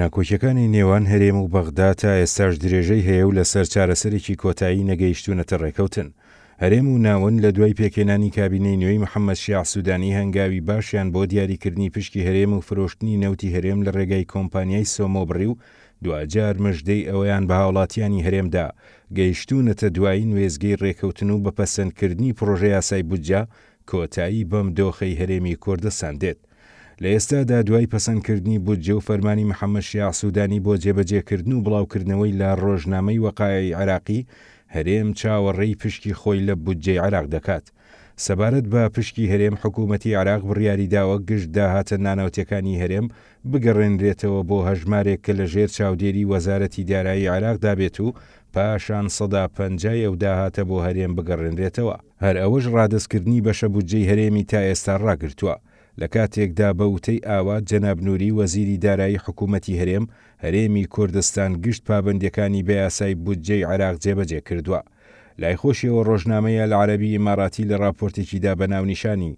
ناکۆکیەکانی نێوان هەرێم و بەغدا تا ئێستاش درێژەی هەیە و لەسەر چارەسەرێکی کۆتایی نەگەیشتونەتە ڕێکەوتن هەرێم و ناون لە دوای پێکێنانی کابینەی نوێی محەممەد شیعسوودانی هەنگاوی باشیان بۆ دیاریکردنی پشکی هەرێم و فرۆشتنی نەوتی هەرێم لە ڕێگای کۆمپانیای سۆمۆبڕی و دوجار مژدەی ئەویان بە هاوڵاتیانی هەرێمدا گەیشتونەتە دوایی نوێزگەی ڕێکەوتن و بە پەسەندکردنی پرۆژه یاسای بودجا کۆتایی بەم دۆخەی هەرێمی کوردە سندێت. لە ئێستادا دوای پەسەندکردنی بودجێ و فەرمانی محەممەشی ئاسوودانی بۆ جێبەجێکردن و بڵاوکردنەوەی لە ڕۆژنامەی وەقایی عراقی هەرێم چاوەڕێی پشکی خۆی لە بودجێ عراق دەکات. سەبارەت بە پشکی هەرێم حکوومەتی عراق بڕیاری داوە گشت داهاتە ناناوتەکانی هەرێم بگەڕێنرێتەوە بۆ هەژمارێک کە لە ژێر چاودێری وەزارەتی دارایی عراق دابێت و پاشان سەدا پەنجای ئەو داهاتە بۆ هەرێم بگەڕێنرێتەوە هەر ئەوەش ڕادستکردنی بەشە بودجەی هەرێمی تا ئێستا ڕاگرتووە. لە کاتێکدا بە وتەی ئاوا جەنابنووری وەزیری دارایی حکوومەتی هەرێم هەرێمی کوردستان گشت پابندەکانی بە یاسای بودجەی عراق جێبەجێ کردووە. لایخۆشیەوە ڕۆژنامەیە لە عربی ئماراتی لە راپۆرتێکیدا بەناونیشانی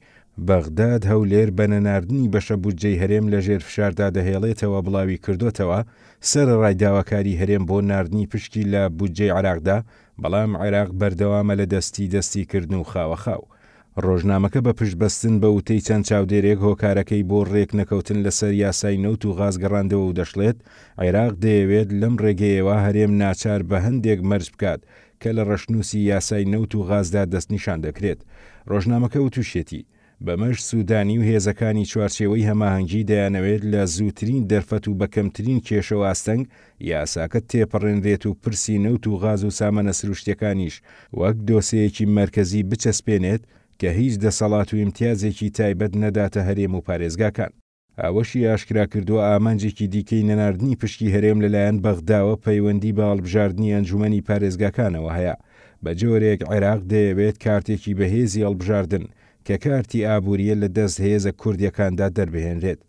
بەغداد هەولێر بەنەناردنی بەشە بودجەی هەرێم لە ژێر فشاردا دەهێڵێتەوە بڵاوی کردوتەوە سەر ڕایداواکاری هەرێم بۆ ناردنی پشکی لە بودجەی عراقدا بەڵام عێراق بەردەوامە لە دەستی دەستیکردن و خاوەخاو. ڕۆژنامەکە بە پشتبەستن بە وتەی چەند چاودێرێک هۆکارەکەی بۆ ڕێک نەکەوتن لەسەر یاسای نەوت و غازگەڕاندەوە و دەشڵێت عێراق دەیەوێت لەم ڕێگەیەوە هەرێم ناچار بە هەندێک مەرج بکات کە لە ڕەشنووسی یاسای نەوت و غازدا دەستنیشان دەکرێت ڕۆژنامەکە و تووشێتی بەمەش سوودانی و هێزەکانی چوارچێوەی هەماهەنگی دەیانەوێت لە زووترین دەرفەت و بەکەمترین کێشە ئاستەنگ یاساکە تێپەڕێنرێت و پرسی نەوت و غاز و سامانە سروشتەکانیش وەک دۆسەیەکی مرکزی بچەسپێنێت کە هیچ دەسەڵات و ئیمتیازێکی تایبەت نەداتە هەرێم و پارێزگاکان ئاوەشی ئاشکرا کردووە ئامانجێکی دیکەی نەناردنی پشکی هەرێم لەلایەن بەغداوە پەیوەندی باڵبژاردننی ئەنجومی پارێزگاکانەوە هەیە بە جۆرێک عێراق دەیەوێت کارتێکی بەهێزی هەڵبژاردن کە کارتی ئابوووریە لە دەست هێزە کوردیەکاندا دەربهێنرێت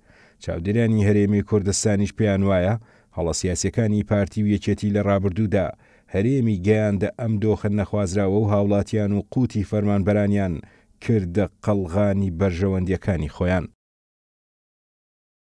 چاودێرانی هەرێمی کوردستانیش پێیان وایە هەڵە سیاسەکانی پارتی و یەکێتی لە ڕابردوودا هەرێمی گەیاندە ئەم دۆخە نەخوازراوە و هاوڵاتیان و قوتی فەرمانبەرانیان کردە قەلغانی بەرژەوەندیەکانی خۆیان